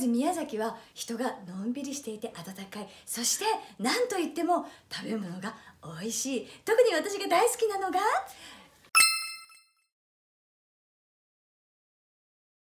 ず宮崎は人がのんびりしていて温かいそして何といっても食べ物が美味しい特に私が大好きなのが